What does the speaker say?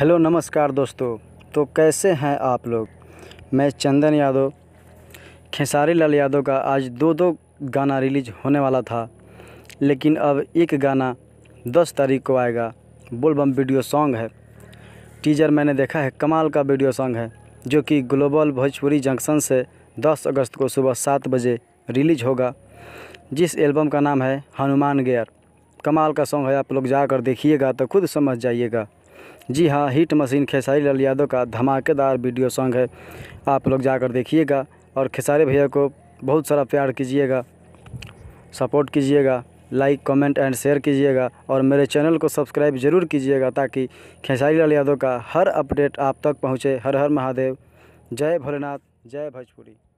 hello नमस्कार दोस्तों तो कैसे हैं आप लोग मैं चंदन यादव खेसारी लाल यादव का आज दो दो गाना रिलीज होने वाला था लेकिन अब एक गाना दस तारीख को आएगा बोलबम वीडियो सॉन्ग है टीजर मैंने देखा है कमाल का वीडियो सॉन्ग है जो कि ग्लोबल भोजपुरी जंक्शन से दस अगस्त को सुबह सात बजे रिलीज होगा जिस एल्बम का नाम है हनुमान गेयर कमाल का सॉन्ग है आप लोग जाकर देखिएगा तो खुद समझ जाइएगा जी हाँ हिट मशीन खेसारी लाल यादव का धमाकेदार वीडियो सॉन्ग है आप लोग जाकर देखिएगा और खेसारी भैया को बहुत सारा प्यार कीजिएगा सपोर्ट कीजिएगा लाइक कमेंट एंड शेयर कीजिएगा और मेरे चैनल को सब्सक्राइब ज़रूर कीजिएगा ताकि खेसारी लाल यादव का हर अपडेट आप तक पहुँचे हर हर महादेव जय भोलेनाथ जय भोजपुरी